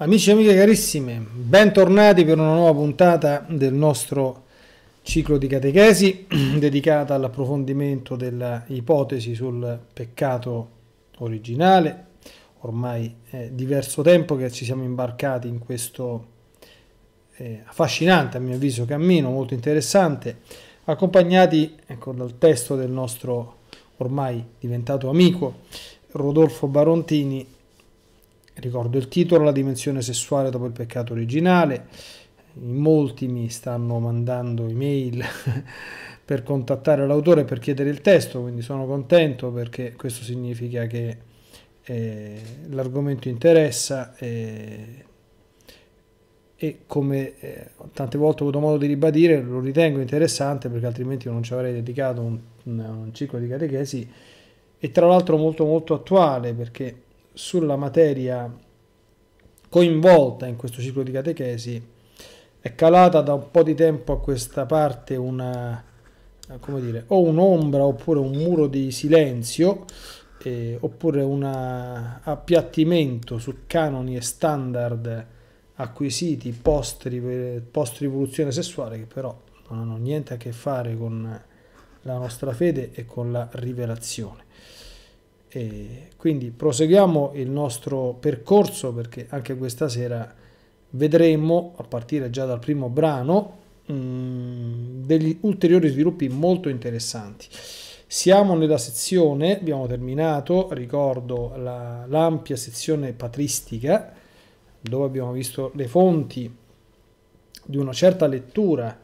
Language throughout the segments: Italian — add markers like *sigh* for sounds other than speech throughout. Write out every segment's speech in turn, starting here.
Amici e amiche carissime, bentornati per una nuova puntata del nostro ciclo di catechesi *clears throat* dedicata all'approfondimento dell'ipotesi sul peccato originale. Ormai è diverso tempo che ci siamo imbarcati in questo eh, affascinante, a mio avviso, cammino molto interessante, accompagnati ecco, dal testo del nostro ormai diventato amico Rodolfo Barontini Ricordo il titolo, la dimensione sessuale dopo il peccato originale. molti mi stanno mandando email *laughs* per contattare l'autore per chiedere il testo, quindi sono contento perché questo significa che eh, l'argomento interessa e, e come eh, tante volte ho avuto modo di ribadire lo ritengo interessante perché altrimenti non ci avrei dedicato un, un, un ciclo di catechesi e tra l'altro molto molto attuale perché sulla materia coinvolta in questo ciclo di catechesi è calata da un po' di tempo a questa parte una, come dire, o un'ombra oppure un muro di silenzio eh, oppure un appiattimento su canoni e standard acquisiti post, post rivoluzione sessuale che però non hanno niente a che fare con la nostra fede e con la rivelazione. E quindi proseguiamo il nostro percorso perché anche questa sera vedremo, a partire già dal primo brano, mm, degli ulteriori sviluppi molto interessanti. Siamo nella sezione, abbiamo terminato, ricordo l'ampia sezione patristica, dove abbiamo visto le fonti di una certa lettura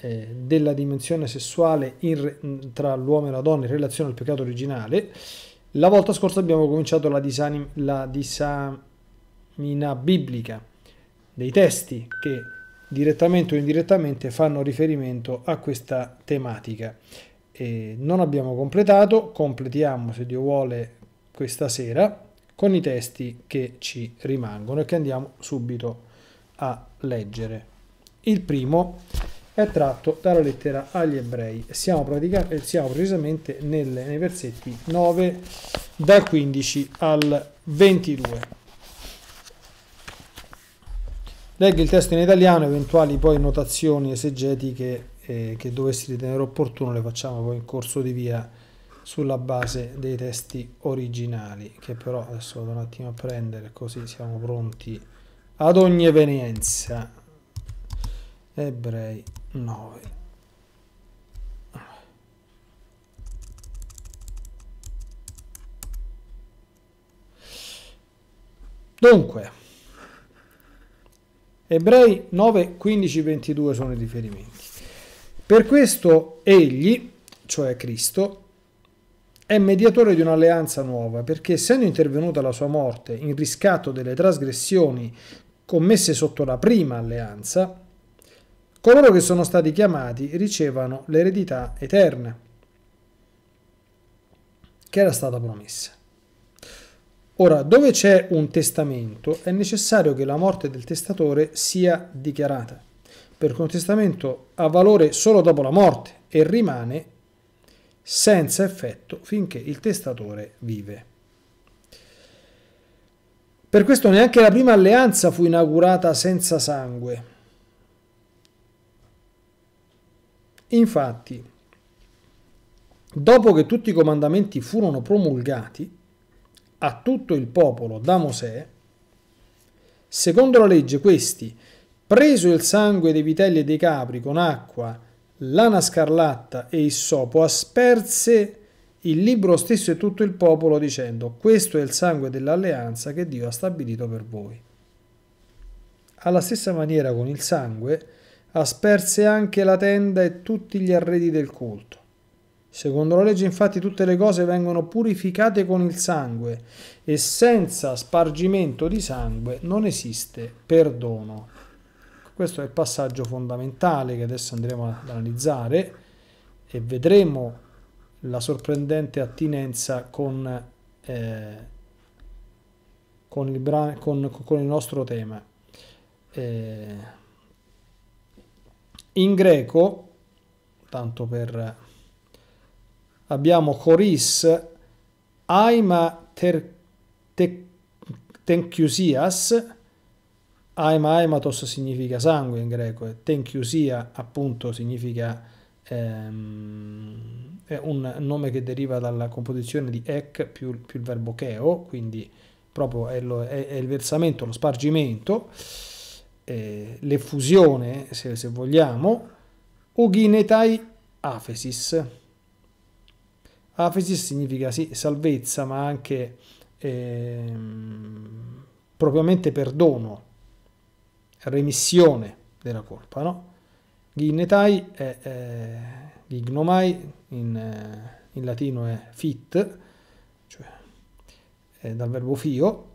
eh, della dimensione sessuale in, tra l'uomo e la donna in relazione al peccato originale la volta scorsa abbiamo cominciato la, disanim- la disamina biblica dei testi che direttamente o indirettamente fanno riferimento a questa tematica. E non abbiamo completato, completiamo se Dio vuole questa sera con i testi che ci rimangono e che andiamo subito a leggere. Il primo è tratto dalla lettera agli ebrei. Siamo, eh, siamo precisamente nelle, nei versetti 9 dal 15 al 22. Leggo il testo in italiano, eventuali poi notazioni esegetiche eh, che dovessi ritenere opportuno le facciamo poi in corso di via sulla base dei testi originali, che però adesso vado un attimo a prendere così siamo pronti ad ogni evenienza. Ebrei 9 dunque ebrei 9 15 22 sono i riferimenti per questo egli cioè Cristo è mediatore di un'alleanza nuova perché essendo intervenuta la sua morte in riscatto delle trasgressioni commesse sotto la prima alleanza Coloro che sono stati chiamati ricevono l'eredità eterna che era stata promessa. Ora, dove c'è un testamento è necessario che la morte del testatore sia dichiarata, perché un testamento ha valore solo dopo la morte e rimane senza effetto finché il testatore vive. Per questo neanche la prima alleanza fu inaugurata senza sangue, Infatti, dopo che tutti i comandamenti furono promulgati a tutto il popolo da Mosè, secondo la legge questi, preso il sangue dei vitelli e dei capri con acqua, lana scarlatta e il sopo, asperse il libro stesso e tutto il popolo dicendo questo è il sangue dell'alleanza che Dio ha stabilito per voi. Alla stessa maniera con il sangue, asperse anche la tenda e tutti gli arredi del culto. Secondo la legge infatti tutte le cose vengono purificate con il sangue e senza spargimento di sangue non esiste perdono. Questo è il passaggio fondamentale che adesso andremo ad analizzare e vedremo la sorprendente attinenza con, eh, con, il, con, con il, nostro tema. Eh, in greco, tanto per... abbiamo choris, aima ter, te, tenchiusias, aima aimatos significa sangue in greco, e tenchiusia appunto significa... Ehm, è un nome che deriva dalla composizione di ek più, più il verbo cheo, quindi proprio è, lo, è, è il versamento, lo spargimento eh, l'effusione, se, se vogliamo, Oginetai Afesis. Afesis significa sì, salvezza, ma anche eh, propriamente perdono, remissione della colpa, no? Ginetai è eh, gignomai, in, eh, in, latino è fit, cioè è dal verbo fio,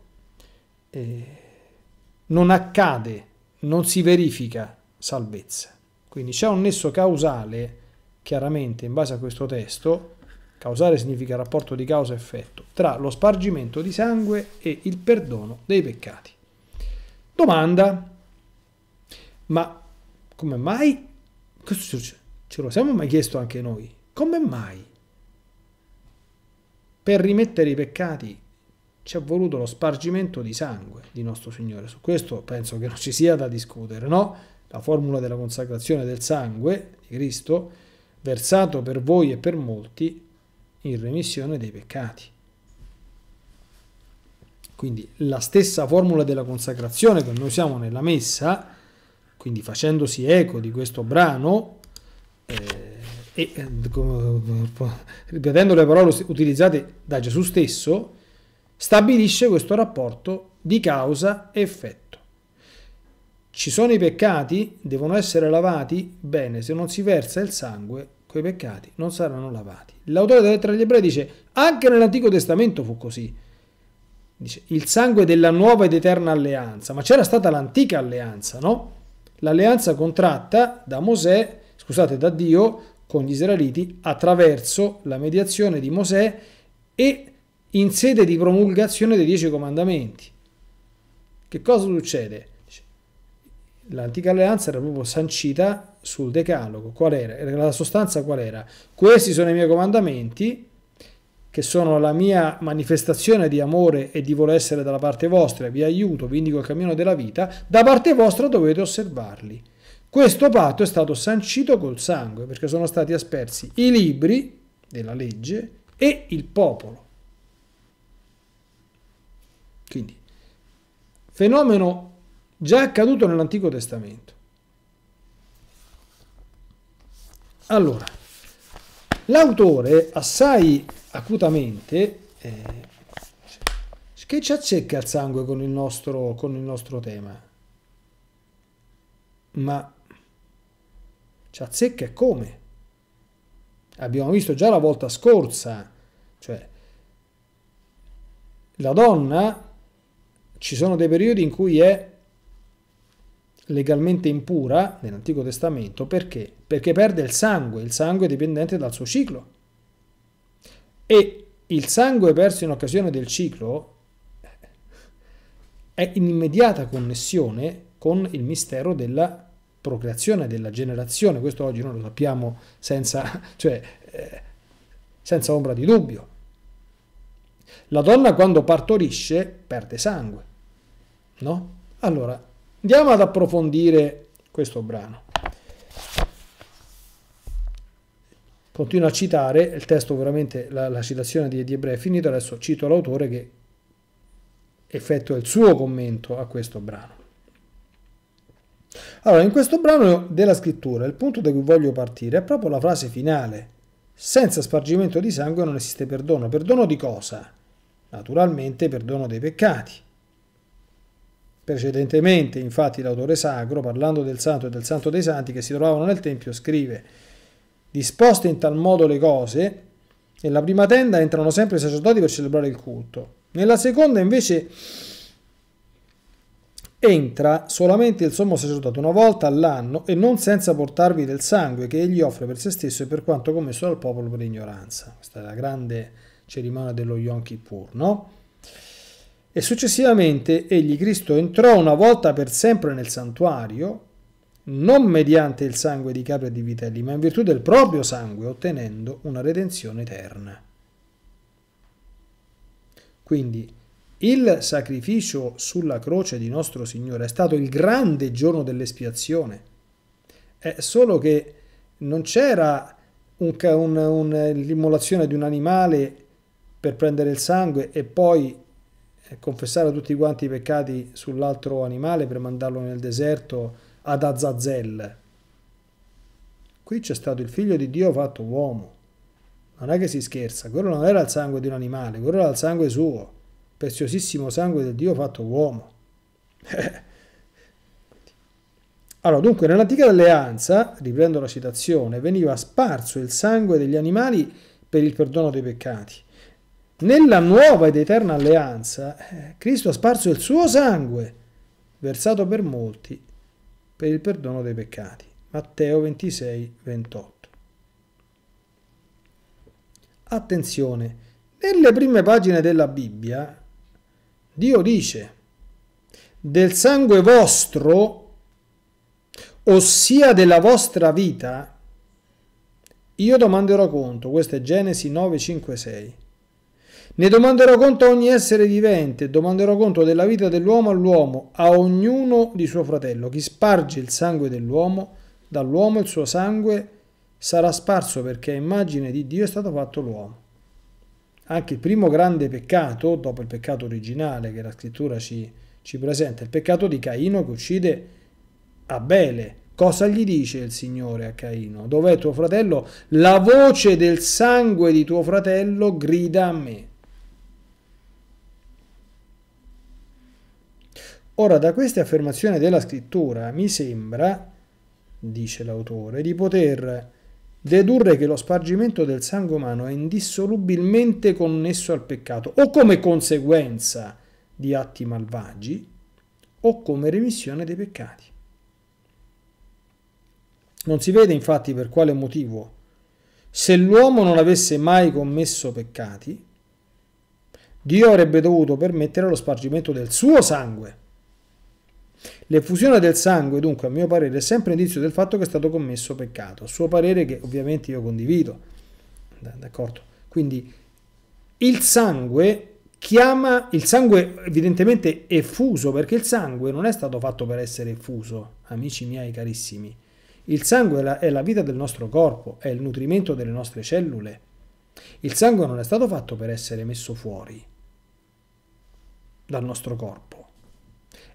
non accade non si verifica salvezza. Quindi c'è un nesso causale, chiaramente in base a questo testo, causale significa rapporto di causa-effetto, tra lo spargimento di sangue e il perdono dei peccati. Domanda, ma come mai, questo ce lo siamo mai chiesto anche noi, come mai per rimettere i peccati ci è voluto lo spargimento di sangue di nostro Signore. Su questo penso che non ci sia da discutere, no? La formula della consacrazione del sangue di Cristo, versato per voi e per molti in remissione dei peccati. Quindi la stessa formula della consacrazione che noi usiamo nella messa, quindi facendosi eco di questo brano, eh, e eh, ripetendo le parole utilizzate da Gesù stesso, stabilisce questo rapporto di causa e effetto. Ci sono i peccati? Devono essere lavati? Bene, se non si versa il sangue, quei peccati non saranno lavati. L'autore della lettera agli ebrei dice, anche nell'Antico Testamento fu così. Dice, il sangue della nuova ed eterna alleanza, ma c'era stata l'antica alleanza, no? L'alleanza contratta da Mosè, scusate, da Dio con gli israeliti attraverso la mediazione di Mosè e in sede di promulgazione dei dieci comandamenti. Che cosa succede? L'antica alleanza era proprio sancita sul decalogo. Qual era? La sostanza qual era? Questi sono i miei comandamenti, che sono la mia manifestazione di amore e di voler essere dalla parte vostra, vi aiuto, vi indico il cammino della vita, da parte vostra dovete osservarli. Questo patto è stato sancito col sangue, perché sono stati aspersi i libri della legge e il popolo. Quindi, fenomeno già accaduto nell'Antico Testamento. Allora, l'autore assai acutamente, eh, che ci accecca il sangue con il nostro, con il nostro tema? Ma ci azzecca come? Abbiamo visto già la volta scorsa, cioè la donna ci sono dei periodi in cui è legalmente impura nell'Antico Testamento perché? Perché perde il sangue, il sangue è dipendente dal suo ciclo. E il sangue perso in occasione del ciclo è in immediata connessione con il mistero della procreazione, della generazione. Questo oggi noi lo sappiamo senza, cioè, eh, senza ombra di dubbio. La donna quando partorisce perde sangue no? Allora, andiamo ad approfondire questo brano. Continuo a citare, il testo veramente, la, la citazione di, di Ebrei è finita, adesso cito l'autore che effettua il suo commento a questo brano. Allora, in questo brano della scrittura, il punto da cui voglio partire è proprio la frase finale. Senza spargimento di sangue non esiste perdono. Perdono di cosa? Naturalmente perdono dei peccati. Precedentemente, infatti, l'autore sacro, parlando del santo e del santo dei santi che si trovavano nel Tempio, scrive «Disposte in tal modo le cose, nella prima tenda entrano sempre i sacerdoti per celebrare il culto. Nella seconda, invece, entra solamente il sommo sacerdote una volta all'anno e non senza portarvi del sangue che egli offre per se stesso e per quanto commesso dal popolo per ignoranza». Questa è la grande cerimonia dello Yom Kippur, no? E successivamente egli Cristo entrò una volta per sempre nel santuario, non mediante il sangue di capri e di vitelli, ma in virtù del proprio sangue, ottenendo una redenzione eterna. Quindi il sacrificio sulla croce di nostro Signore è stato il grande giorno dell'espiazione. È solo che non c'era un, un, un, l'immolazione di un animale per prendere il sangue e poi eh, confessare tutti quanti i peccati sull'altro animale per mandarlo nel deserto ad Azazel. Qui c'è stato il figlio di Dio fatto uomo. Non è che si scherza, quello non era il sangue di un animale, quello era il sangue suo, preziosissimo sangue del Dio fatto uomo. *laughs* allora, dunque, nell'antica alleanza, riprendo la citazione, veniva sparso il sangue degli animali per il perdono dei peccati. Nella nuova ed eterna alleanza, eh, Cristo ha sparso il suo sangue, versato per molti, per il perdono dei peccati. Matteo 26, 28. Attenzione, nelle prime pagine della Bibbia, Dio dice, del sangue vostro, ossia della vostra vita, io domanderò conto, questo è Genesi 9, 5, 6 ne domanderò conto a ogni essere vivente, domanderò conto della vita dell'uomo all'uomo, a ognuno di suo fratello. Chi sparge il sangue dell'uomo, dall'uomo il suo sangue sarà sparso perché a immagine di Dio è stato fatto l'uomo. Anche il primo grande peccato, dopo il peccato originale che la scrittura ci, ci presenta, il peccato di Caino che uccide Abele. Cosa gli dice il Signore a Caino? Dov'è tuo fratello? La voce del sangue di tuo fratello grida a me. Ora, da queste affermazioni della scrittura mi sembra, dice l'autore, di poter dedurre che lo spargimento del sangue umano è indissolubilmente connesso al peccato, o come conseguenza di atti malvagi, o come remissione dei peccati. Non si vede infatti per quale motivo, se l'uomo non avesse mai commesso peccati, Dio avrebbe dovuto permettere lo spargimento del suo sangue L'effusione del sangue, dunque, a mio parere, è sempre indizio del fatto che è stato commesso peccato. Suo parere che ovviamente io condivido. D'accordo? Quindi il sangue chiama il sangue evidentemente effuso perché il sangue non è stato fatto per essere effuso, amici miei carissimi. Il sangue è la, è la vita del nostro corpo, è il nutrimento delle nostre cellule. Il sangue non è stato fatto per essere messo fuori dal nostro corpo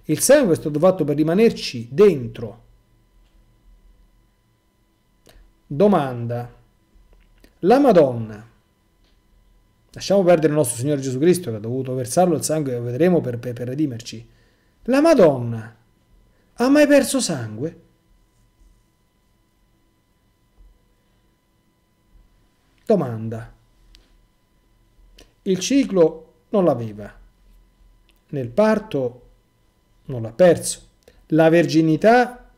il sangue è stato fatto per rimanerci dentro. Domanda. La Madonna. Lasciamo perdere il nostro Signore Gesù Cristo che ha dovuto versarlo il sangue che vedremo per, per, per redimerci. La Madonna ha mai perso sangue? Domanda. Il ciclo non l'aveva. Nel parto non l'ha perso. La verginità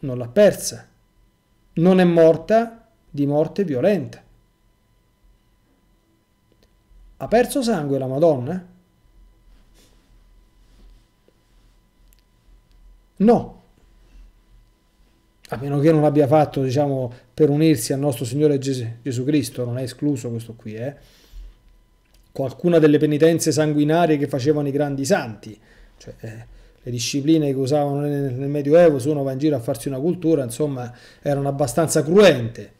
non l'ha persa. Non è morta di morte violenta. Ha perso sangue la Madonna? No, a meno che non l'abbia fatto, diciamo, per unirsi al nostro Signore Ges Gesù Cristo, non è escluso questo qui, eh? Qualcuna delle penitenze sanguinarie che facevano i grandi santi, cioè, eh, le discipline che usavano nel, nel Medioevo, se uno va in giro a farsi una cultura, insomma, erano abbastanza cruente.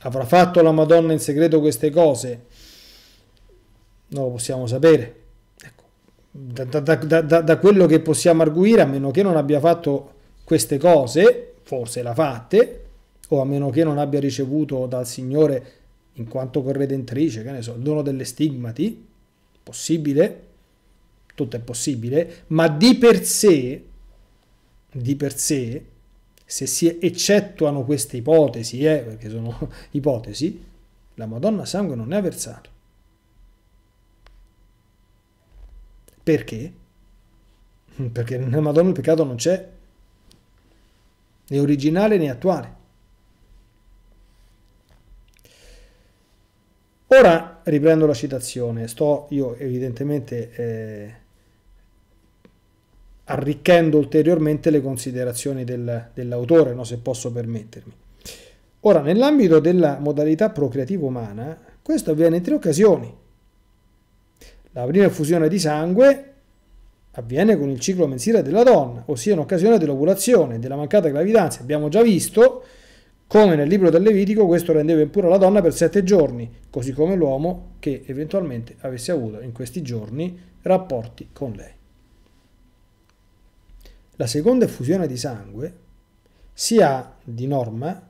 Avrà fatto la Madonna in segreto queste cose? Non lo possiamo sapere. Ecco, da, da, da, da quello che possiamo arguire, a meno che non abbia fatto queste cose, forse l'ha fatte, o a meno che non abbia ricevuto dal Signore, in quanto corredentrice, che ne so, il dono delle stigmati, possibile, tutto è possibile, ma di per sé, di per sé, se si eccettuano queste ipotesi, eh, perché sono *laughs* ipotesi, la Madonna sangue non ne ha versato. Perché? Perché nella Madonna il peccato non c'è, né originale né attuale. Ora riprendo la citazione, sto io evidentemente... Eh, arricchendo ulteriormente le considerazioni del, dell'autore, no? se posso permettermi. Ora, nell'ambito della modalità procreativa umana, questo avviene in tre occasioni. La prima effusione di sangue avviene con il ciclo mensile della donna, ossia in occasione dell'ovulazione, della mancata gravidanza. Abbiamo già visto come nel libro del Levitico questo rendeva impura la donna per sette giorni, così come l'uomo che eventualmente avesse avuto in questi giorni rapporti con lei. La seconda effusione di sangue si ha di norma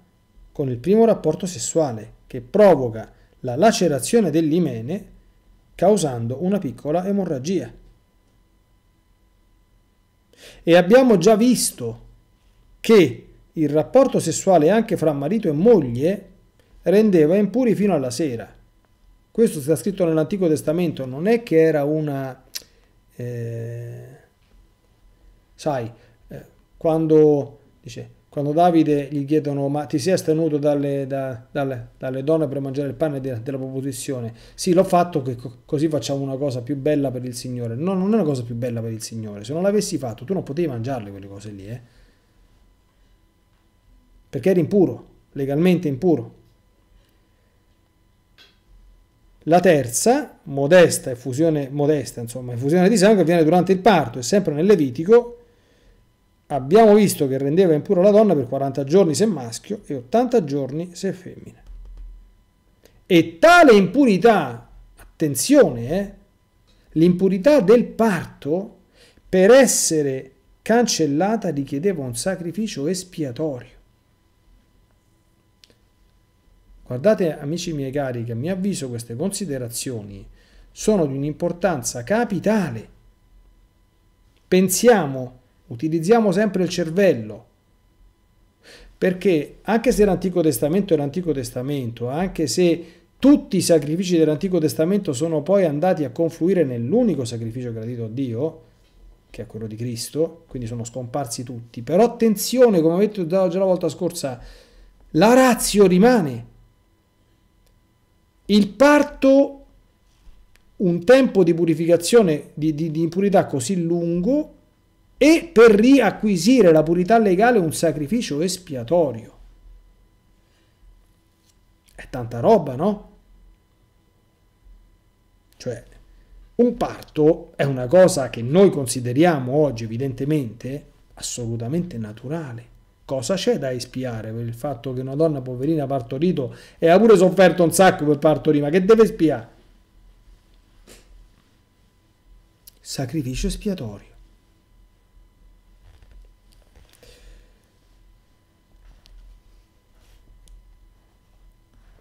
con il primo rapporto sessuale che provoca la lacerazione dell'imene causando una piccola emorragia. E abbiamo già visto che il rapporto sessuale anche fra marito e moglie rendeva impuri fino alla sera. Questo sta scritto nell'Antico Testamento, non è che era una... Eh, Sai, eh, quando, dice, quando, Davide gli chiedono ma ti sei astenuto dalle, da, dalle, dalle, donne per mangiare il pane de, della proposizione? Sì, l'ho fatto co così facciamo una cosa più bella per il Signore. No, non è una cosa più bella per il Signore. Se non l'avessi fatto tu non potevi mangiarle quelle cose lì, eh? Perché eri impuro, legalmente impuro. La terza, modesta effusione, modesta, insomma, effusione di sangue avviene durante il parto, è sempre nel Levitico, Abbiamo visto che rendeva impura la donna per 40 giorni se maschio e 80 giorni se femmina. E tale impurità, attenzione, eh, l'impurità del parto, per essere cancellata richiedeva un sacrificio espiatorio. Guardate, amici miei cari, che a mio avviso queste considerazioni sono di un'importanza capitale. Pensiamo utilizziamo sempre il cervello, perché anche se l'Antico Testamento è l'Antico Testamento, anche se tutti i sacrifici dell'Antico Testamento sono poi andati a confluire nell'unico sacrificio gradito a Dio, che è quello di Cristo, quindi sono scomparsi tutti. Però attenzione, come ho detto già la volta scorsa, la razio rimane. Il parto, un tempo di purificazione, di, di, di impurità così lungo, e per riacquisire la purità legale un sacrificio espiatorio. È tanta roba, no? Cioè, un parto è una cosa che noi consideriamo oggi evidentemente assolutamente naturale. Cosa c'è da espiare per il fatto che una donna poverina ha partorito e ha pure sofferto un sacco per partorire, ma che deve espiare? Sacrificio espiatorio.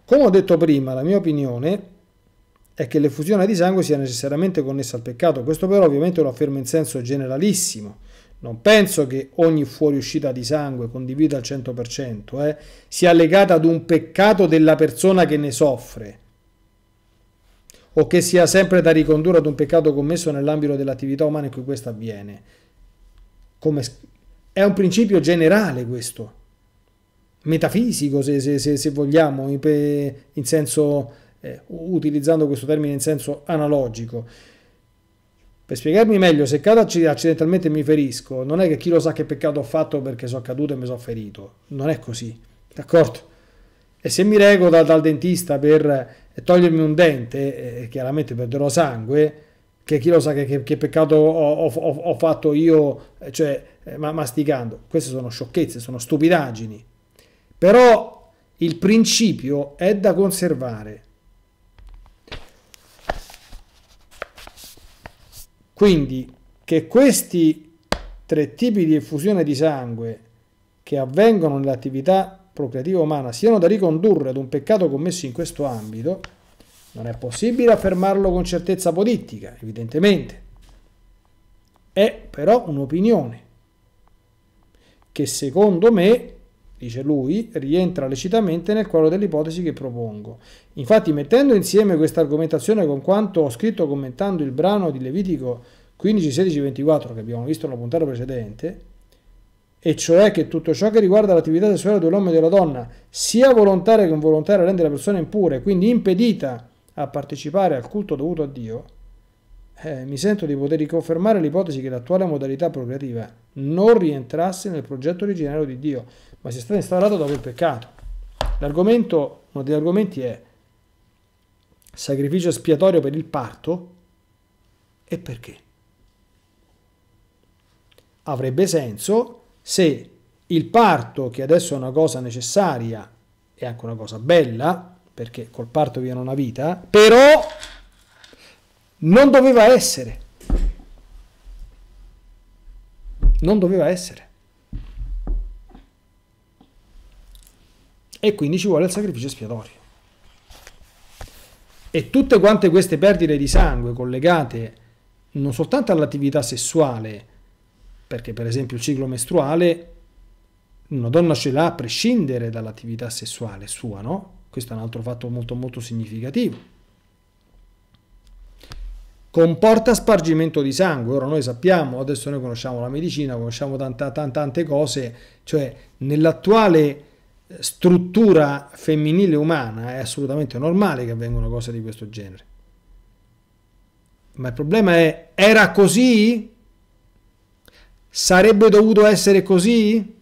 Come ho detto prima, la mia opinione è che l'effusione di sangue sia necessariamente connessa al peccato, questo però ovviamente lo affermo in senso generalissimo. Non penso che ogni fuoriuscita di sangue, condivida al 100%, eh, sia legata ad un peccato della persona che ne soffre o che sia sempre da ricondurre ad un peccato commesso nell'ambito dell'attività umana in cui questo avviene. Come è un principio generale questo metafisico, se, se, se, se vogliamo, in senso, eh, utilizzando questo termine in senso analogico. Per spiegarmi meglio, se cado accidentalmente e mi ferisco, non è che chi lo sa che peccato ho fatto perché sono caduto e mi sono ferito. Non è così, d'accordo? E se mi rego da, dal dentista per eh, togliermi un dente, eh, eh, chiaramente perderò sangue, che chi lo sa che, che, che peccato ho, ho, ho, fatto io, eh, cioè, eh, masticando. Queste sono sciocchezze, sono stupidaggini, però il principio è da conservare. Quindi che questi tre tipi di effusione di sangue che avvengono nell'attività procreativa umana siano da ricondurre ad un peccato commesso in questo ambito, non è possibile affermarlo con certezza politica evidentemente. È però un'opinione che secondo me dice lui, rientra lecitamente nel quadro dell'ipotesi che propongo. Infatti, mettendo insieme questa argomentazione con quanto ho scritto commentando il brano di Levitico 15, 16, 24 che abbiamo visto nella puntata precedente, e cioè che tutto ciò che riguarda l'attività sessuale dell'uomo e della donna, sia volontaria che involontaria, rende la persona impura e quindi impedita a partecipare al culto dovuto a Dio, eh, mi sento di poter riconfermare l'ipotesi che l'attuale modalità procreativa non rientrasse nel progetto originario di Dio, ma sia stato instaurato dopo il peccato. L'argomento, uno degli argomenti è sacrificio espiatorio per il parto e perché? Avrebbe senso se il parto, che adesso è una cosa necessaria e anche una cosa bella, perché col parto viene una vita, però non doveva essere. Non doveva essere. e quindi ci vuole il sacrificio espiatorio. E tutte quante queste perdite di sangue collegate non soltanto all'attività sessuale, perché per esempio il ciclo mestruale una donna ce l'ha a prescindere dall'attività sessuale sua, no? Questo è un altro fatto molto molto significativo. Comporta spargimento di sangue, ora noi sappiamo, adesso noi conosciamo la medicina, conosciamo tanta, tanta, tante cose, cioè nell'attuale struttura femminile umana è assolutamente normale che avvengano cose di questo genere. Ma il problema è, era così? Sarebbe dovuto essere così?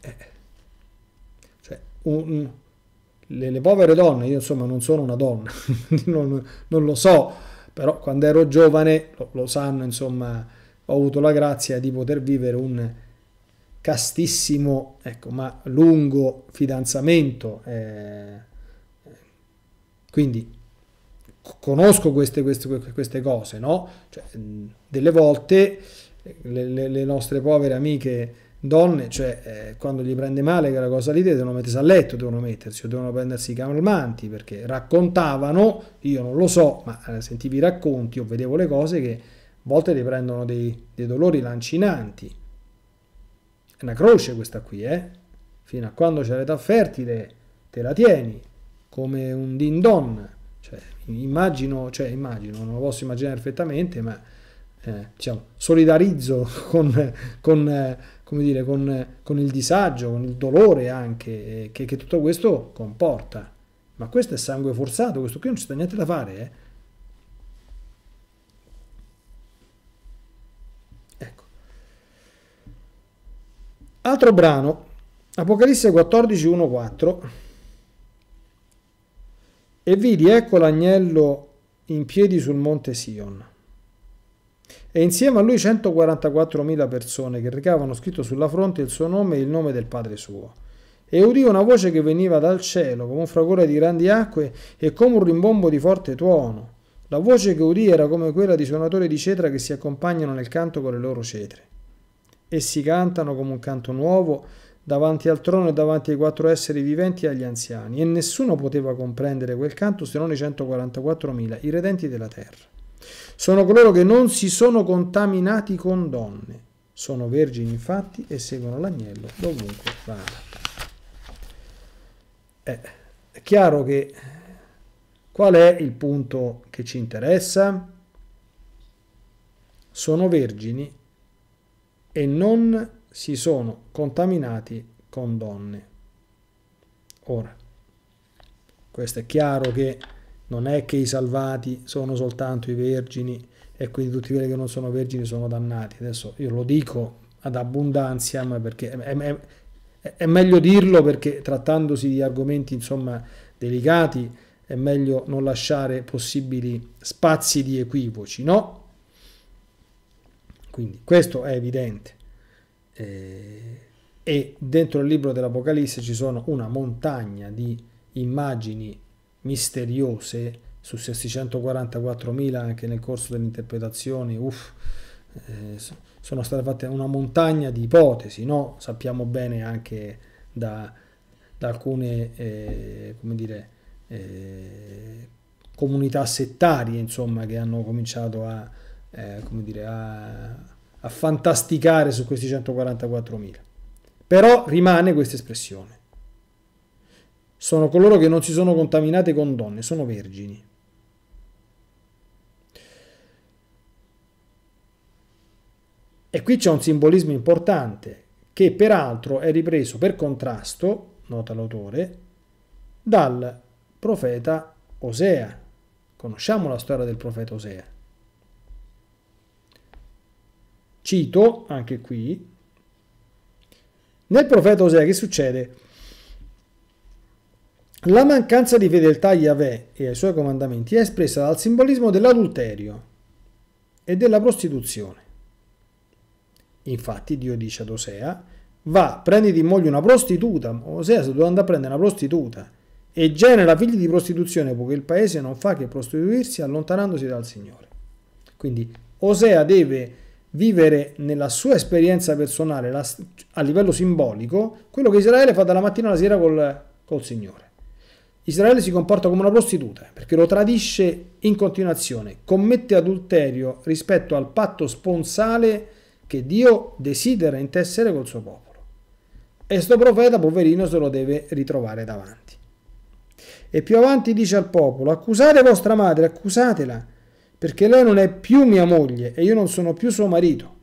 Eh. Cioè, un, le, le, povere donne, io insomma non sono una donna, *laughs* non, non, lo so, però quando ero giovane lo, lo sanno insomma ho avuto la grazia di poter vivere un castissimo, ecco, ma lungo fidanzamento. Eh, quindi conosco queste, queste, queste cose, no? Cioè, delle volte eh, le, le, nostre povere amiche donne, cioè, eh, quando gli prende male che quella cosa lì, devono mettersi a letto, devono mettersi, o devono prendersi i calmanti, perché raccontavano, io non lo so, ma eh, sentivi i racconti o vedevo le cose che a volte riprendono dei, dei dolori lancinanti. È una croce questa qui, eh? Fino a quando c'è l'età fertile te la tieni, come un din don. Cioè, immagino, cioè, immagino, non lo posso immaginare perfettamente, ma eh, diciamo, solidarizzo *laughs* con, con, eh, dire, con, con, il disagio, con il dolore anche eh, che, che, tutto questo comporta. Ma questo è sangue forzato, questo qui non c'è niente da fare. eh? Altro brano, Apocalisse 14, 1, 4. E vidi, ecco l'agnello in piedi sul monte Sion. E insieme a lui 144.000 persone che recavano scritto sulla fronte il suo nome e il nome del Padre suo. E udì una voce che veniva dal cielo, come un fragore di grandi acque e come un rimbombo di forte tuono. La voce che udì era come quella di suonatori di cetra che si accompagnano nel canto con le loro cetre. Essi cantano come un canto nuovo davanti al trono e davanti ai quattro esseri viventi e agli anziani, e nessuno poteva comprendere quel canto se non i 144.000, i redenti della terra. Sono coloro che non si sono contaminati con donne, sono vergini infatti e seguono l'agnello dovunque vada. Eh, è chiaro che qual è il punto che ci interessa? Sono vergini e non si sono contaminati con donne. Ora, questo è chiaro che non è che i salvati sono soltanto i vergini e quindi tutti quelli che non sono vergini sono dannati. Adesso io lo dico ad abbondanza, ma perché è, è, è meglio dirlo perché trattandosi di argomenti insomma delicati è meglio non lasciare possibili spazi di equivoci, no? Quindi questo è evidente. Eh, e dentro il libro dell'Apocalisse ci sono una montagna di immagini misteriose su 644.000 anche nel corso delle interpretazioni, uff, eh, sono state fatte una montagna di ipotesi, no? sappiamo bene anche da, da alcune eh, dire, eh, comunità settarie insomma, che hanno cominciato a, eh, come dire, a, a fantasticare su questi 144.000. Però rimane questa espressione. Sono coloro che non si sono contaminati con donne, sono vergini. E qui c'è un simbolismo importante che peraltro è ripreso per contrasto, nota l'autore, dal profeta Osea. Conosciamo la storia del profeta Osea. Cito anche qui, nel profeta Osea che succede? La mancanza di fedeltà a Yahweh e ai suoi comandamenti è espressa dal simbolismo dell'adulterio e della prostituzione. Infatti Dio dice ad Osea, va, prendi in moglie una prostituta, Osea si doveva andare a prendere una prostituta, e genera figli di prostituzione, poiché il paese non fa che prostituirsi allontanandosi dal Signore. Quindi Osea deve vivere nella sua esperienza personale la, a livello simbolico quello che Israele fa dalla mattina alla sera col, col Signore. Israele si comporta come una prostituta perché lo tradisce in continuazione, commette adulterio rispetto al patto sponsale che Dio desidera intessere col suo popolo. E sto profeta, poverino, se lo deve ritrovare davanti. E più avanti dice al popolo, accusate vostra madre, accusatela, perché lei non è più mia moglie e io non sono più suo marito.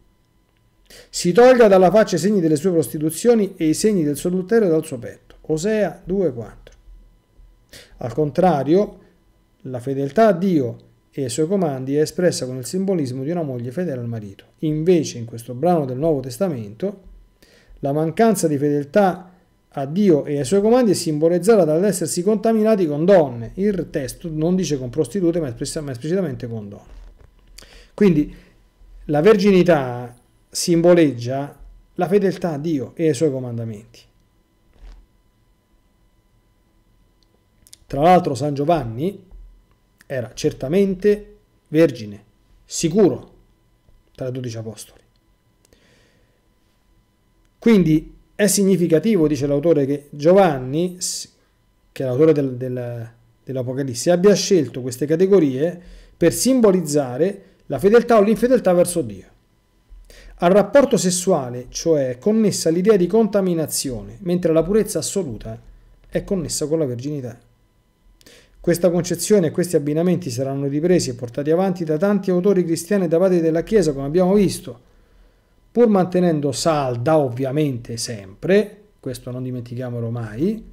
Si tolga dalla faccia i segni delle sue prostituzioni e i segni del suo adulterio dal suo petto. Osea 2,4. Al contrario, la fedeltà a Dio e ai suoi comandi è espressa con il simbolismo di una moglie fedele al marito. Invece, in questo brano del Nuovo Testamento, la mancanza di fedeltà a a Dio e ai suoi comandi è simbolizzata dall'essersi contaminati con donne. Il testo non dice con prostitute, ma esplicitamente con donne. Quindi la verginità simboleggia la fedeltà a Dio e ai suoi comandamenti. Tra l'altro San Giovanni era certamente vergine, sicuro, tra i dodici apostoli. Quindi è significativo, dice l'autore, che Giovanni, che è l'autore del, del, dell'Apocalisse, abbia scelto queste categorie per simbolizzare la fedeltà o l'infedeltà verso Dio. Al rapporto sessuale, cioè, è connessa l'idea di contaminazione, mentre la purezza assoluta è connessa con la virginità. Questa concezione e questi abbinamenti saranno ripresi e portati avanti da tanti autori cristiani e da padri della Chiesa, come abbiamo visto, pur mantenendo salda ovviamente sempre, questo non dimentichiamolo mai,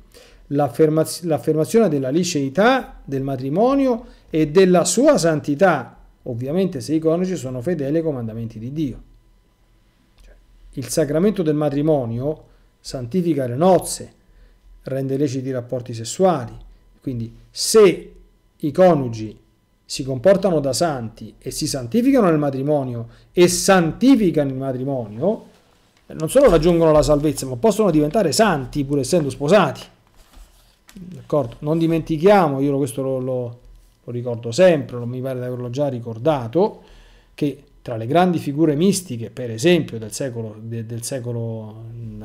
l'affermazione della liceità del matrimonio e della sua santità, ovviamente se i coniugi sono fedeli ai comandamenti di Dio. Cioè, il sacramento del matrimonio santifica le nozze, rende leciti i rapporti sessuali, quindi se i coniugi si comportano da santi e si santificano nel matrimonio e santificano il matrimonio, eh, non solo raggiungono la salvezza, ma possono diventare santi pur essendo sposati. D'accordo? Non dimentichiamo, io questo lo, lo, lo ricordo sempre, non mi pare di averlo già ricordato, che tra le grandi figure mistiche, per esempio del secolo, del secolo mm,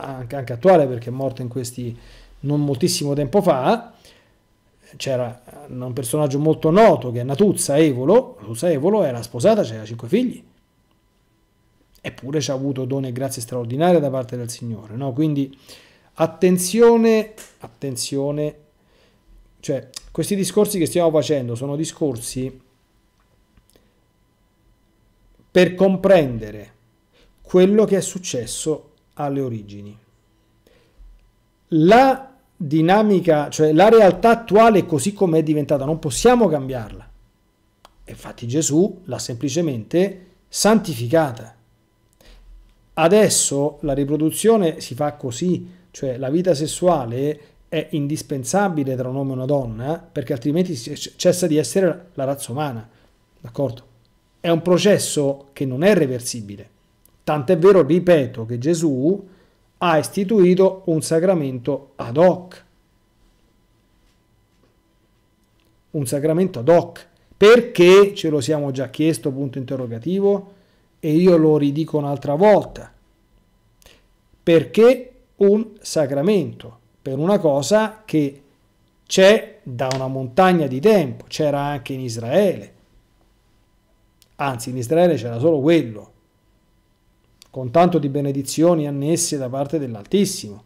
anche, anche attuale, perché è morto in questi non moltissimo tempo fa, c'era eh, un personaggio molto noto che è Natuzza Evolo, Natuzza Evolo era sposata, aveva cinque figli, eppure ci ha avuto doni e grazie straordinarie da parte del Signore, no? Quindi attenzione, attenzione, cioè questi discorsi che stiamo facendo sono discorsi per comprendere quello che è successo alle origini. La dinamica, cioè la realtà attuale è così come è diventata, non possiamo cambiarla. Infatti Gesù l'ha semplicemente santificata. Adesso la riproduzione si fa così, cioè la vita sessuale è indispensabile tra un uomo e una donna perché altrimenti cessa di essere la razza umana, d'accordo? È un processo che non è reversibile. Tant'è vero, ripeto, che Gesù ha istituito un sacramento ad hoc. Un sacramento ad hoc. Perché ce lo siamo già chiesto, punto interrogativo, e io lo ridico un'altra volta. Perché un sacramento? Per una cosa che c'è da una montagna di tempo, c'era anche in Israele. Anzi, in Israele c'era solo quello con tanto di benedizioni annesse da parte dell'Altissimo.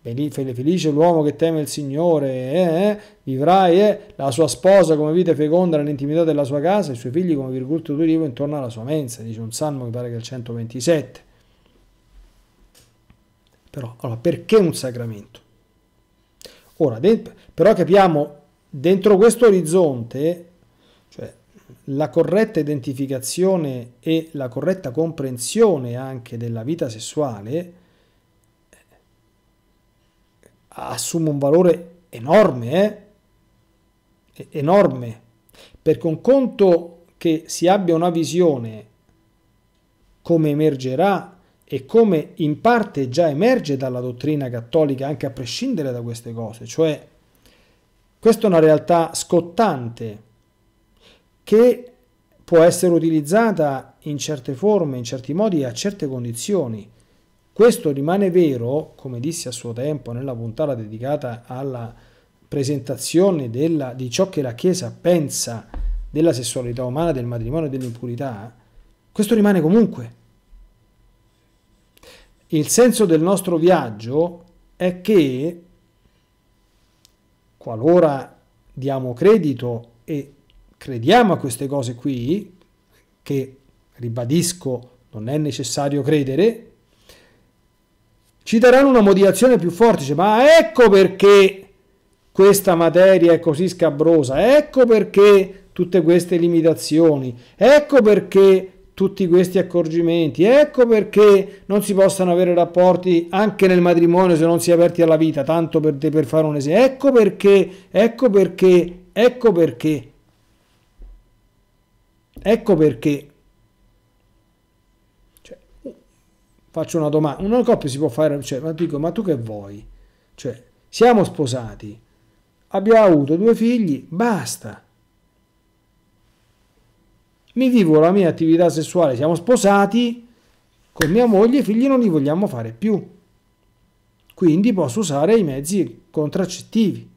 Felice l'uomo che teme il Signore, eh, eh, vivrà e eh, la sua sposa come vita feconda nell'intimità della sua casa, i suoi figli come virgulto d'olivo intorno alla sua mensa, dice un salmo che pare che è il 127. Però, allora, perché un sacramento? Ora, però capiamo, dentro questo orizzonte la corretta identificazione e la corretta comprensione anche della vita sessuale eh, assume un valore enorme, eh? enorme, perché un conto che si abbia una visione come emergerà e come in parte già emerge dalla dottrina cattolica anche a prescindere da queste cose, cioè questa è una realtà scottante che può essere utilizzata in certe forme, in certi modi e a certe condizioni. Questo rimane vero, come disse a suo tempo nella puntata dedicata alla presentazione della, di ciò che la Chiesa pensa della sessualità umana, del matrimonio e dell'impurità, questo rimane comunque. Il senso del nostro viaggio è che, qualora diamo credito e crediamo a queste cose qui, che ribadisco non è necessario credere, ci daranno una motivazione più forte, dice, ma ecco perché questa materia è così scabrosa, ecco perché tutte queste limitazioni, ecco perché tutti questi accorgimenti, ecco perché non si possono avere rapporti anche nel matrimonio se non si è aperti alla vita, tanto per, te, per fare un esempio, ecco perché, ecco perché, ecco perché, Ecco perché cioè, faccio una domanda, una coppia si può fare, cioè, ma dico, ma tu che vuoi? Cioè, siamo sposati, abbiamo avuto due figli, basta. Mi vivo la mia attività sessuale, siamo sposati, con mia moglie i figli non li vogliamo fare più. Quindi posso usare i mezzi contraccettivi,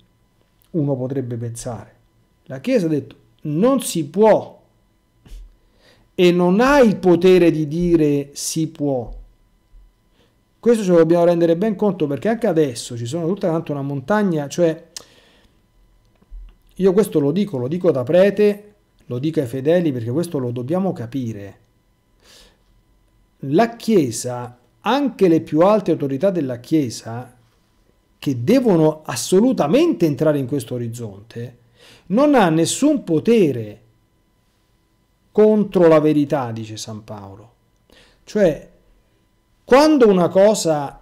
uno potrebbe pensare. La Chiesa ha detto non si può e non ha il potere di dire si può. Questo ce lo dobbiamo rendere ben conto perché anche adesso ci sono tutta tanto una montagna, cioè io questo lo dico, lo dico da prete, lo dico ai fedeli perché questo lo dobbiamo capire. La Chiesa, anche le più alte autorità della Chiesa, che devono assolutamente entrare in questo orizzonte, non ha nessun potere contro la verità, dice San Paolo. Cioè, quando una cosa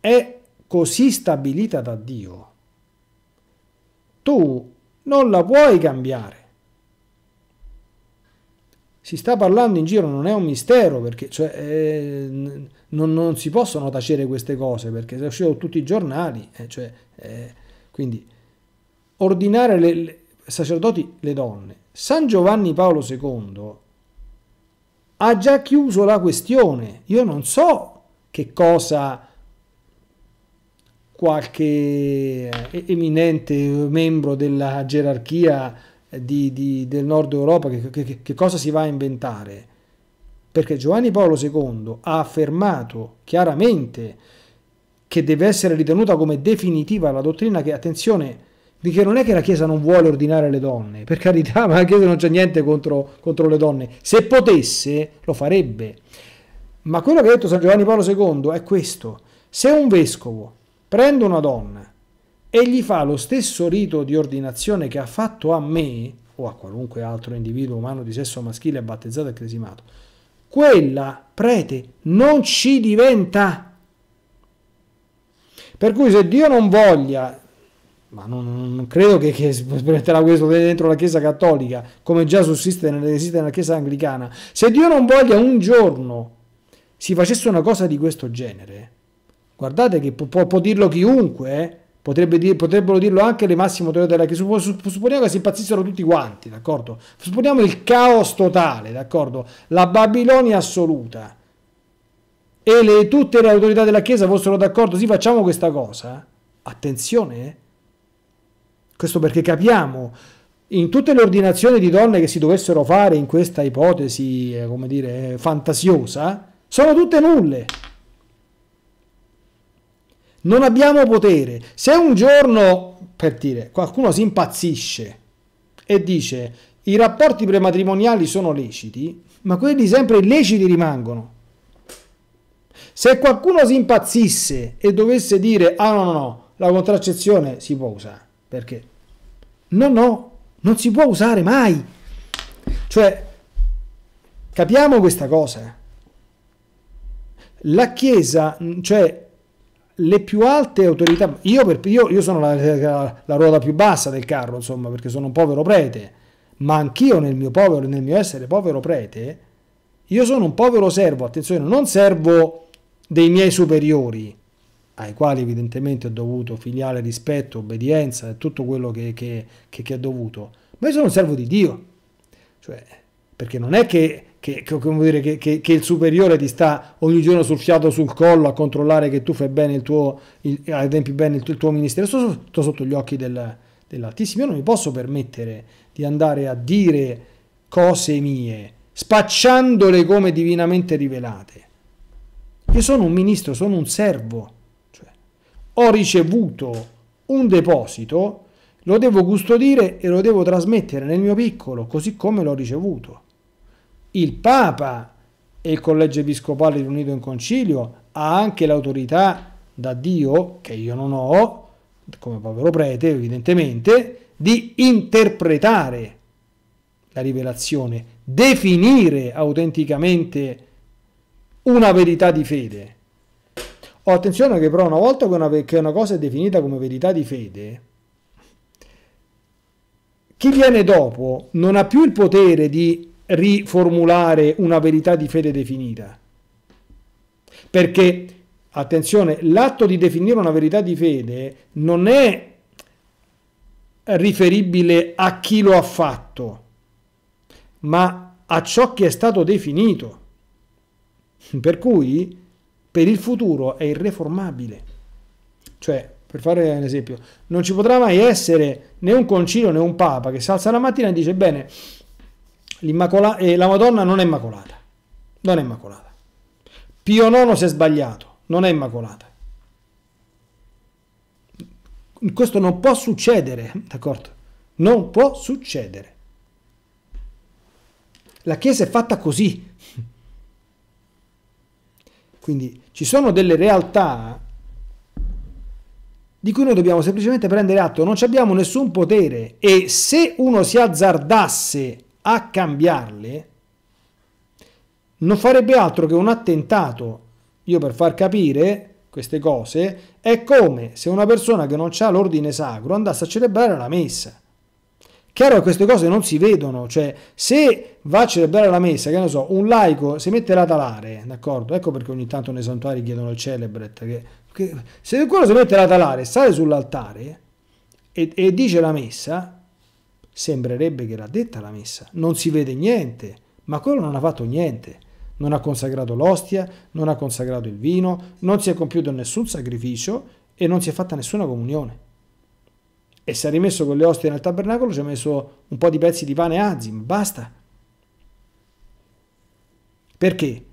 è così stabilita da Dio, tu non la puoi cambiare. Si sta parlando in giro, non è un mistero, perché cioè, eh, non, non, si possono tacere queste cose, perché se uscivano tutti i giornali, eh, cioè, eh, quindi ordinare le, le sacerdoti le donne. San Giovanni Paolo II ha già chiuso la questione. Io non so che cosa qualche eminente membro della gerarchia di, di, del nord Europa che, che, che cosa si va a inventare. Perché Giovanni Paolo II ha affermato chiaramente che deve essere ritenuta come definitiva la dottrina che, attenzione, di che non è che la Chiesa non vuole ordinare le donne, per carità, *laughs* ma la Chiesa non c'è niente contro, contro le donne. Se potesse, lo farebbe. Ma quello che ha detto San Giovanni Paolo II è questo. Se un vescovo prende una donna e gli fa lo stesso rito di ordinazione che ha fatto a me, o a qualunque altro individuo umano di sesso maschile battezzato e cresimato, quella prete non ci diventa. Per cui se Dio non voglia ma non, non credo che, che metterà questo dentro la Chiesa cattolica, come già sussiste esiste nella Chiesa anglicana. Se Dio non voglia un giorno si facesse una cosa di questo genere, guardate che può, può, può dirlo chiunque, eh? Potrebbe, potrebbero dirlo anche le massime autorità della Chiesa. Supponiamo che si impazzissero tutti quanti, d'accordo? Supponiamo il caos totale, d'accordo? La Babilonia assoluta. E le, tutte le autorità della Chiesa fossero d'accordo, sì, facciamo questa cosa. Attenzione, eh? Questo perché capiamo in tutte le ordinazioni di donne che si dovessero fare in questa ipotesi, eh, come dire, eh, fantasiosa, sono tutte nulle. Non abbiamo potere. Se un giorno, per dire, qualcuno si impazzisce e dice i rapporti prematrimoniali sono leciti, ma quelli sempre illeciti rimangono. Se qualcuno si impazzisse e dovesse dire ah no no no, la contraccezione si può usare, perché No, no, non si può usare mai. Cioè, capiamo questa cosa. Eh. La Chiesa, cioè le più alte autorità, io, per, io, io sono la, la, la, ruota più bassa del carro, insomma, perché sono un povero prete, ma anch'io nel mio, povero, nel mio essere povero prete, io sono un povero servo, attenzione, non servo dei miei superiori, ai quali evidentemente ho dovuto filiale rispetto, obbedienza e tutto quello che, che, che, che, è dovuto, ma io sono un servo di Dio. Cioè, perché non è che, dire, che, il superiore ti sta ogni giorno sul fiato sul collo a controllare che tu fai bene il tuo, adempi bene il, tuo, il tuo ministero, sto, sto, sotto gli occhi del, dell'Altissimo, io non mi posso permettere di andare a dire cose mie, spacciandole come divinamente rivelate. Io sono un ministro, sono un servo ho ricevuto un deposito, lo devo custodire e lo devo trasmettere nel mio piccolo, così come l'ho ricevuto. Il Papa e il Collegio Episcopale riunito in concilio ha anche l'autorità da Dio, che io non ho, come povero prete evidentemente, di interpretare la rivelazione, definire autenticamente una verità di fede. Oh, attenzione che però una volta che una, che una cosa è definita come verità di fede, chi viene dopo non ha più il potere di riformulare una verità di fede definita. Perché, attenzione, l'atto di definire una verità di fede non è riferibile a chi lo ha fatto, ma a ciò che è stato definito. Per cui per il futuro è irreformabile. Cioè, per fare un esempio, non ci potrà mai essere né un concilio né un papa che si alza la mattina e dice bene, eh, la Madonna non è immacolata, non è immacolata. Pio IX si è sbagliato, non è immacolata. Questo non può succedere, d'accordo? Non può succedere. La Chiesa è fatta così. Quindi ci sono delle realtà di cui noi dobbiamo semplicemente prendere atto, non abbiamo nessun potere e se uno si azzardasse a cambiarle, non farebbe altro che un attentato. Io per far capire queste cose è come se una persona che non ha l'ordine sacro andasse a celebrare la messa. Chiaro che queste cose non si vedono, cioè se va a celebrare la messa, che ne so, un laico si mette ad atalare, d'accordo? Ecco perché ogni tanto nei santuari chiedono il celebret, che, che, se quello si mette ad atalare, sale sull'altare e, e dice la messa, sembrerebbe che l'ha detta la messa, non si vede niente, ma quello non ha fatto niente non ha consacrato l'ostia, non ha consacrato il vino, non si è compiuto nessun sacrificio e non si è fatta nessuna comunione e si è rimesso con le ostie nel tabernacolo, ci ha messo un po' di pezzi di pane e azim, basta. Perché?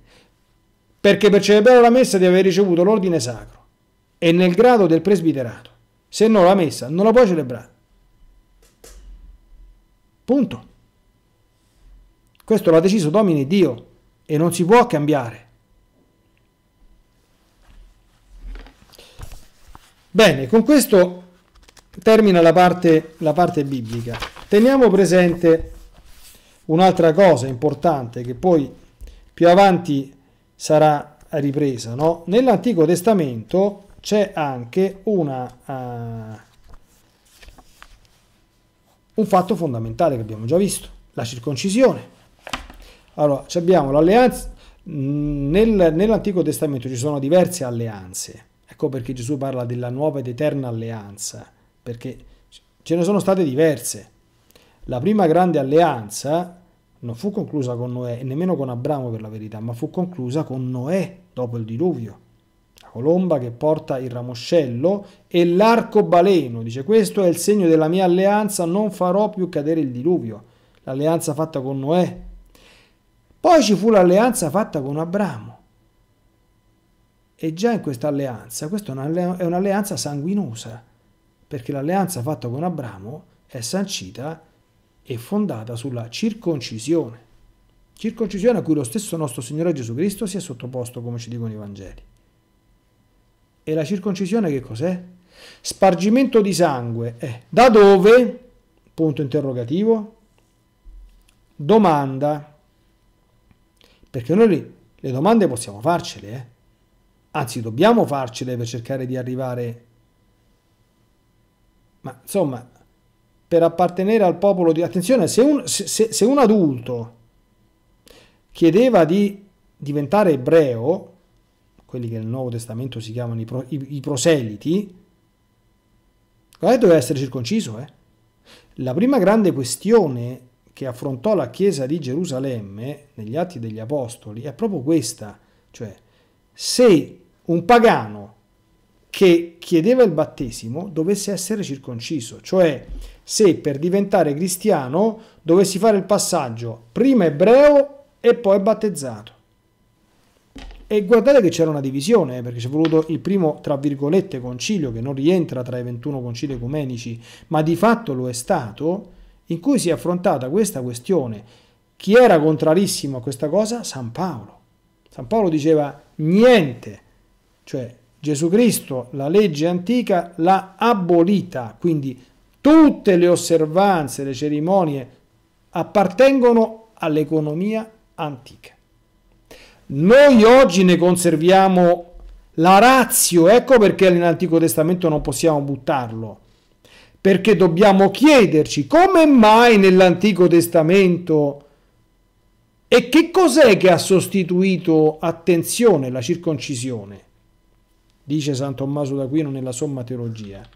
Perché per celebrare la messa devi aver ricevuto l'ordine sacro e nel grado del presbiterato. Se no la messa non la puoi celebrare. Punto. Questo l'ha deciso Domine Dio e non si può cambiare. Bene, con questo termina la parte, la parte biblica. Teniamo presente un'altra cosa importante che poi più avanti sarà ripresa. No? Nell'Antico Testamento c'è anche una, uh, un fatto fondamentale che abbiamo già visto, la circoncisione. Allora, abbiamo l'alleanza, nel, nell'Antico Testamento ci sono diverse alleanze, ecco perché Gesù parla della nuova ed eterna alleanza perché ce ne sono state diverse. La prima grande alleanza non fu conclusa con Noè e nemmeno con Abramo per la verità, ma fu conclusa con Noè dopo il diluvio. La colomba che porta il ramoscello e l'arcobaleno. Dice questo è il segno della mia alleanza, non farò più cadere il diluvio. L'alleanza fatta con Noè. Poi ci fu l'alleanza fatta con Abramo. E già in questa alleanza, questa è un'alleanza sanguinosa perché l'alleanza fatta con Abramo è sancita e fondata sulla circoncisione. Circoncisione a cui lo stesso nostro Signore Gesù Cristo si è sottoposto, come ci dicono i Vangeli. E la circoncisione che cos'è? Spargimento di sangue. Eh, da dove? Punto interrogativo. Domanda. Perché noi le domande possiamo farcele, eh? anzi dobbiamo farcele per cercare di arrivare ma insomma, per appartenere al popolo di... Attenzione, se un, se, se un adulto chiedeva di diventare ebreo, quelli che nel Nuovo Testamento si chiamano i, pro, i, i proseliti, guarda, doveva essere circonciso. Eh? La prima grande questione che affrontò la Chiesa di Gerusalemme negli Atti degli Apostoli è proprio questa, cioè se un pagano che chiedeva il battesimo dovesse essere circonciso, cioè se per diventare cristiano dovessi fare il passaggio prima ebreo e poi battezzato. E guardate che c'era una divisione, eh, perché c'è voluto il primo, tra virgolette, concilio, che non rientra tra i 21 concili ecumenici, ma di fatto lo è stato, in cui si è affrontata questa questione. Chi era contrarissimo a questa cosa? San Paolo. San Paolo diceva niente, cioè Gesù Cristo la legge antica l'ha abolita, quindi tutte le osservanze, le cerimonie appartengono all'economia antica. Noi oggi ne conserviamo la razio, ecco perché nell'Antico Testamento non possiamo buttarlo, perché dobbiamo chiederci come mai nell'Antico Testamento e che cos'è che ha sostituito, attenzione, la circoncisione? dice San Tommaso d'Aquino nella Somma Teologia.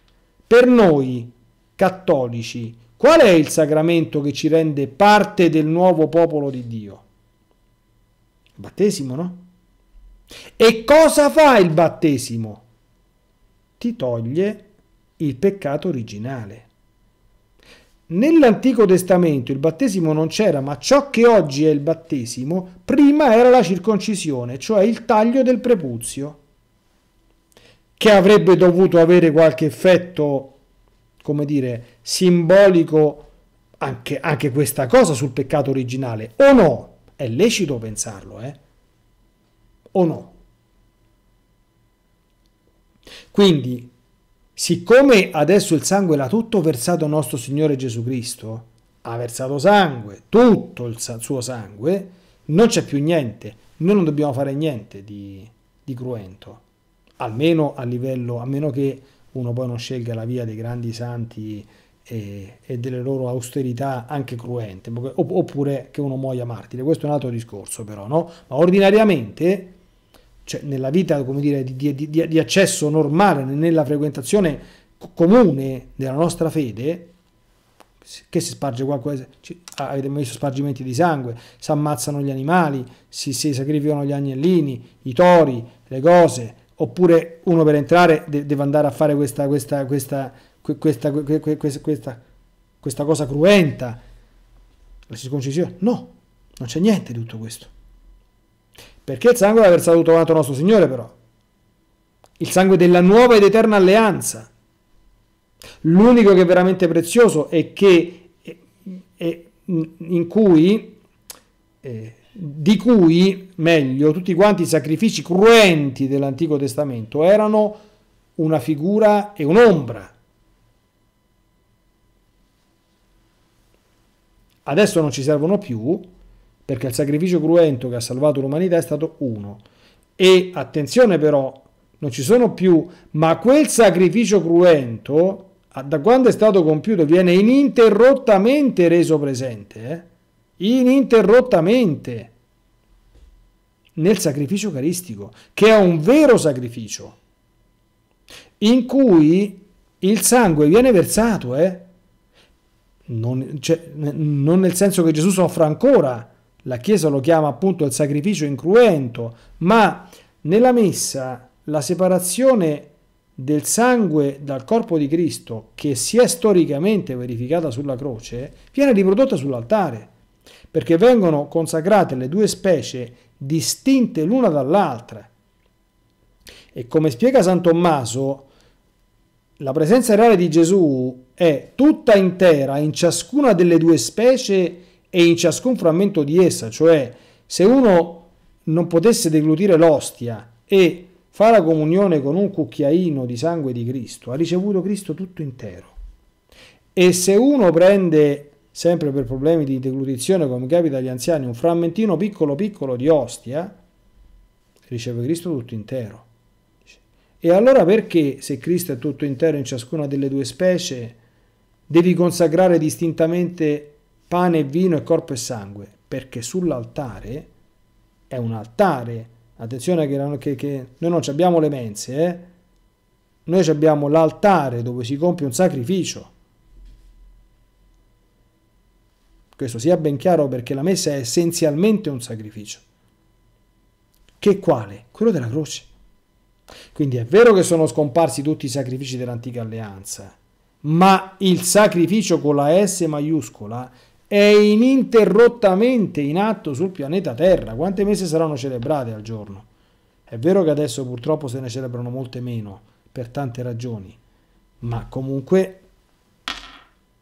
Per noi cattolici, qual è il sacramento che ci rende parte del nuovo popolo di Dio? Il battesimo, no? E cosa fa il battesimo? Ti toglie il peccato originale. Nell'Antico Testamento il battesimo non c'era, ma ciò che oggi è il battesimo prima era la circoncisione, cioè il taglio del prepuzio che avrebbe dovuto avere qualche effetto, come dire, simbolico anche, anche questa cosa sul peccato originale, o no? È lecito pensarlo, eh? O no? Quindi, siccome adesso il sangue l'ha tutto versato nostro Signore Gesù Cristo, ha versato sangue, tutto il suo sangue, non c'è più niente, noi non dobbiamo fare niente di, di cruento almeno a livello, a meno che uno poi non scelga la via dei grandi santi e, e delle loro austerità anche cruente, oppure che uno muoia martire, questo è un altro discorso però, no? Ma ordinariamente, cioè nella vita, come dire, di, di, di, di accesso normale, nella frequentazione comune della nostra fede, che si sparge qualcosa, ci, avete messo spargimenti di sangue, si ammazzano gli animali, si, si sacrificano gli agnellini, i tori, le cose, oppure uno per entrare deve andare a fare questa, questa, questa, questa, questa cosa cruenta, la circoncisione. No, non c'è niente di tutto questo. Perché il sangue l'ha versato tutto quanto nostro Signore però. Il sangue della nuova ed eterna alleanza. L'unico che è veramente prezioso e che, è, è, in cui... Eh, di cui, meglio, tutti quanti i sacrifici cruenti dell'Antico Testamento erano una figura e un'ombra. Adesso non ci servono più perché il sacrificio cruento che ha salvato l'umanità è stato uno. E attenzione però, non ci sono più, ma quel sacrificio cruento, da quando è stato compiuto, viene ininterrottamente reso presente. Eh? ininterrottamente nel sacrificio eucaristico, che è un vero sacrificio, in cui il sangue viene versato, eh? non, cioè, non nel senso che Gesù soffra ancora, la Chiesa lo chiama appunto il sacrificio incruento, ma nella messa la separazione del sangue dal corpo di Cristo, che si è storicamente verificata sulla croce, viene riprodotta sull'altare perché vengono consacrate le due specie distinte l'una dall'altra. E come spiega San Tommaso, la presenza reale di Gesù è tutta intera in ciascuna delle due specie e in ciascun frammento di essa, cioè se uno non potesse deglutire l'ostia e fare la comunione con un cucchiaino di sangue di Cristo, ha ricevuto Cristo tutto intero. E se uno prende sempre per problemi di deglutizione come capita agli anziani, un frammentino piccolo piccolo di ostia, riceve Cristo tutto intero. E allora perché, se Cristo è tutto intero in ciascuna delle due specie, devi consacrare distintamente pane e vino e corpo e sangue? Perché sull'altare è un altare. Attenzione che, che, che noi non abbiamo le mense, eh? noi abbiamo l'altare dove si compie un sacrificio Questo sia ben chiaro perché la messa è essenzialmente un sacrificio. Che quale? Quello della croce. Quindi è vero che sono scomparsi tutti i sacrifici dell'antica alleanza, ma il sacrificio con la S maiuscola è ininterrottamente in atto sul pianeta Terra. Quante messe saranno celebrate al giorno? È vero che adesso purtroppo se ne celebrano molte meno, per tante ragioni, ma comunque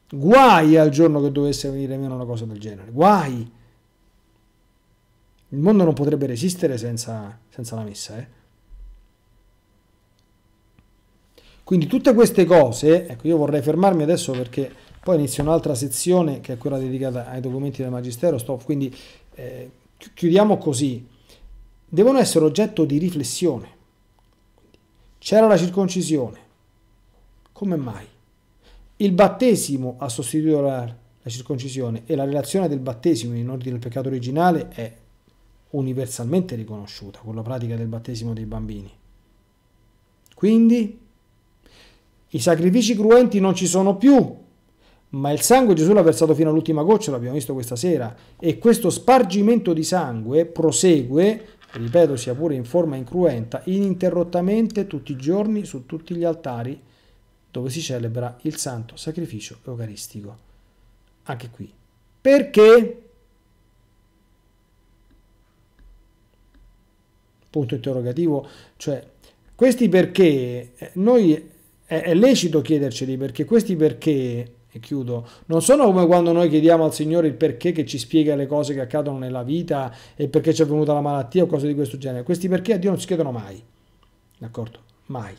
Guai al giorno che dovesse venire meno una cosa del genere, guai. Il mondo non potrebbe resistere senza, senza la messa. Eh? Quindi tutte queste cose, ecco io vorrei fermarmi adesso perché poi inizio un'altra sezione che è quella dedicata ai documenti del Magistero, stop, quindi eh, chiudiamo così. Devono essere oggetto di riflessione. C'era la circoncisione. Come mai? Il battesimo ha sostituito la, la circoncisione e la relazione del battesimo in ordine al peccato originale è universalmente riconosciuta con la pratica del battesimo dei bambini. Quindi i sacrifici cruenti non ci sono più, ma il sangue Gesù l'ha versato fino all'ultima goccia, l'abbiamo visto questa sera, e questo spargimento di sangue prosegue, ripeto sia pure in forma incruenta, ininterrottamente tutti i giorni su tutti gli altari dove si celebra il Santo Sacrificio Eucaristico. Anche qui. Perché? Punto interrogativo, cioè questi perché, eh, noi è, è lecito chiederceli perché questi perché e chiudo, non sono come quando noi chiediamo al Signore il perché che ci spiega le cose che accadono nella vita e perché ci è venuta la malattia o cose di questo genere. Questi perché a Dio non si chiedono mai, d'accordo? Mai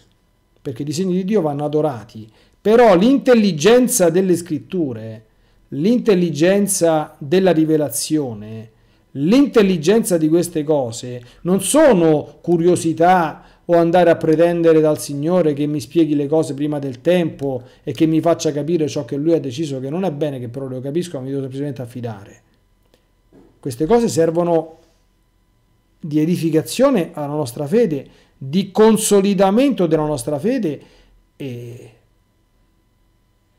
perché i disegni di Dio vanno adorati, però l'intelligenza delle scritture, l'intelligenza della rivelazione, l'intelligenza di queste cose non sono curiosità o andare a pretendere dal Signore che mi spieghi le cose prima del tempo e che mi faccia capire ciò che Lui ha deciso che non è bene, che però lo capisco, ma mi devo semplicemente affidare. Queste cose servono di edificazione alla nostra fede, di consolidamento della nostra fede e,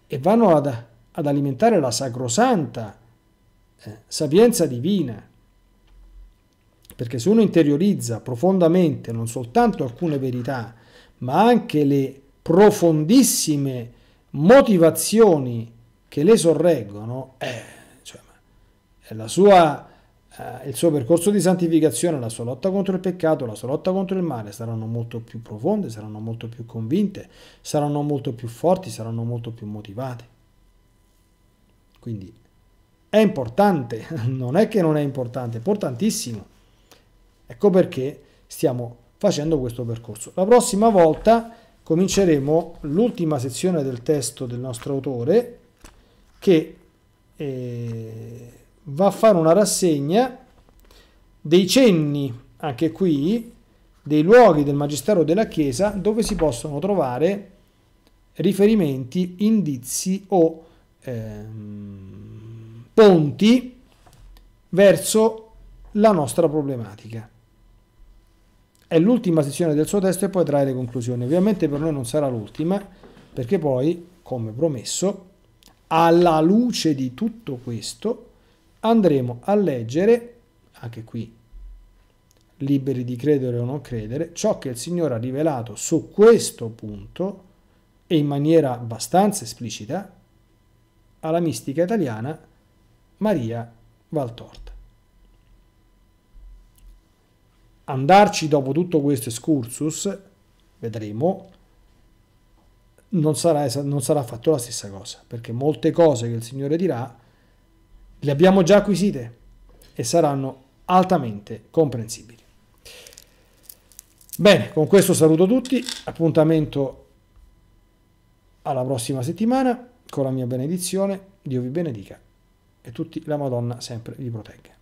e vanno ad, ad, alimentare la sacrosanta eh, sapienza divina. Perché se uno interiorizza profondamente non soltanto alcune verità, ma anche le profondissime motivazioni che le sorreggono, eh, cioè, la sua eh, il suo percorso di santificazione, la sua lotta contro il peccato, la sua lotta contro il male saranno molto più profonde, saranno molto più convinte, saranno molto più forti, saranno molto più motivate. Quindi è importante, *laughs* non è che non è importante, è importantissimo. Ecco perché stiamo facendo questo percorso. La prossima volta cominceremo l'ultima sezione del testo del nostro autore che... Eh, va a fare una rassegna dei cenni, anche qui, dei luoghi del Magistero della Chiesa dove si possono trovare riferimenti, indizi o ehm, ponti verso la nostra problematica. È l'ultima sezione del suo testo e poi trae le conclusioni. Ovviamente per noi non sarà l'ultima, perché poi, come promesso, alla luce di tutto questo, andremo a leggere, anche qui liberi di credere o non credere, ciò che il Signore ha rivelato su questo punto e in maniera abbastanza esplicita alla mistica italiana Maria Valtorta. Andarci dopo tutto questo excursus, vedremo, non sarà, non sarà affatto la stessa cosa, perché molte cose che il Signore dirà le abbiamo già acquisite e saranno altamente comprensibili. Bene, con questo saluto tutti, appuntamento alla prossima settimana con la mia benedizione, Dio vi benedica e tutti la Madonna sempre vi protegga.